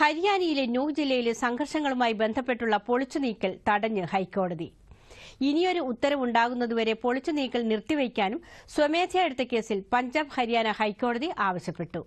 ഹരിയാനയിലെ ന്യൂ ജില്ലയിലെ സംഘർഷങ്ങളുമായി ബന്ധപ്പെട്ടുള്ള പൊളിച്ചുനീക്കൽ തടഞ്ഞ് ഹൈക്കോടതി ഇനിയൊരു ഉത്തരവുണ്ടാകുന്നതുവരെ പൊളിച്ചുനീക്കൽ നിർത്തിവയ്ക്കാനും സ്വമേധയാ എടുത്ത കേസിൽ പഞ്ചാബ് ഹരിയാന ഹൈക്കോടതി ആവശ്യപ്പെട്ടു